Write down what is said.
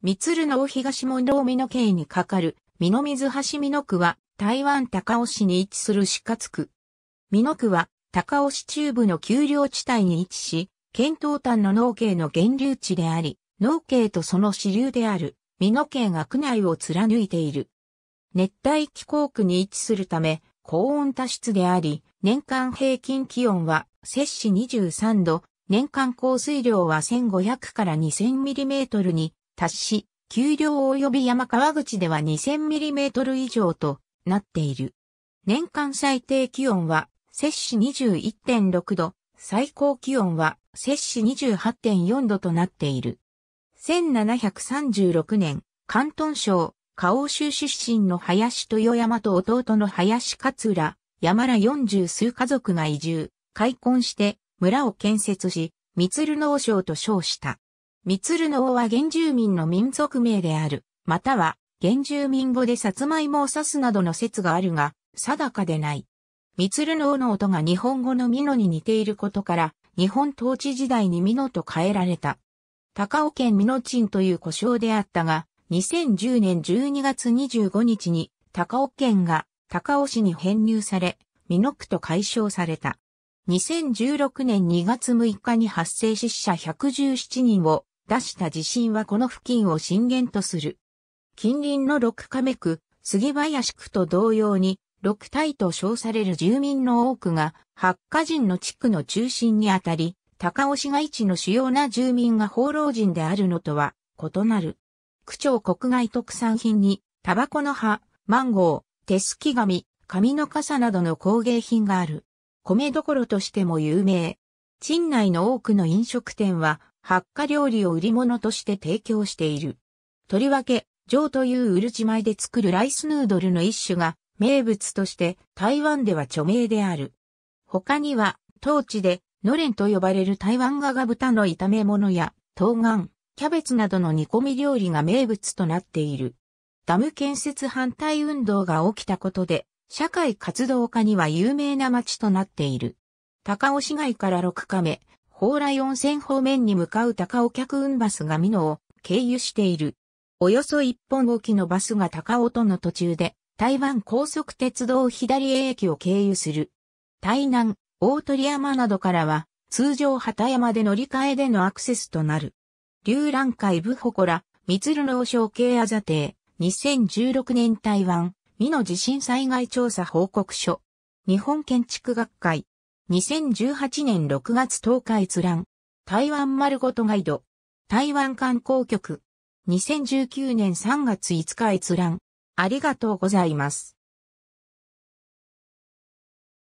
三鶴の東門道美濃県にかかる、美濃水橋美濃区は、台湾高尾市に位置する四角区。美濃区は、高尾市中部の丘陵地帯に位置し、県東端の農系の源流地であり、農系とその支流である、美濃系が区内を貫いている。熱帯気候区に位置するため、高温多湿であり、年間平均気温は、摂氏23度、年間降水量は1500から2000ミリメートルに達し、丘陵及び山川口では 2000mm 以上となっている。年間最低気温は、摂氏21.6度、最高気温は、摂氏28.4度となっている。1736年、関東省、下欧州出身の林豊山と弟の林勝浦、山ら40数家族が移住、開墾して、村を建設し、三鶴農省と称した。ミツルの王は原住民の民族名である、または原住民語でさつまいもを指すなどの説があるが、定かでない。ミツルの王の音が日本語のミノに似ていることから、日本統治時代にミノと変えられた。高尾県ミノンという呼称であったが、2010年12月25日に高尾県が高尾市に編入され、ミノ区と解消された。2016年2月6日に発生死者117人を出した地震はこの付近を震源とする。近隣の六亀区、杉林区と同様に、六体と称される住民の多くが、八家人の地区の中心にあたり、高尾市街地の主要な住民が放浪人であるのとは異なる。区長国外特産品に、タバコの葉、マンゴー、手すき紙、紙の傘などの工芸品がある。米どころとしても有名。鎮内の多くの飲食店は、発火料理を売り物として提供している。とりわけ、ジョーといううるち米で作るライスヌードルの一種が名物として台湾では著名である。他には、当地でノレンと呼ばれる台湾ガが豚の炒め物や、冬瓜、キャベツなどの煮込み料理が名物となっている。ダム建設反対運動が起きたことで、社会活動家には有名な町となっている。高尾市街から6カメ、宝来温泉方面に向かう高尾客運バスが美濃を経由している。およそ1本置きのバスが高尾との途中で、台湾高速鉄道左営駅を経由する。台南、大鳥山などからは、通常畑山で乗り換えでのアクセスとなる。竜蘭会部祠、こ三鶴農省系あざて、2016年台湾、美濃地震災害調査報告書。日本建築学会、2018年6月10日閲覧。台湾丸ごとガイド。台湾観光局。2019年3月5日閲覧。ありがとうございます。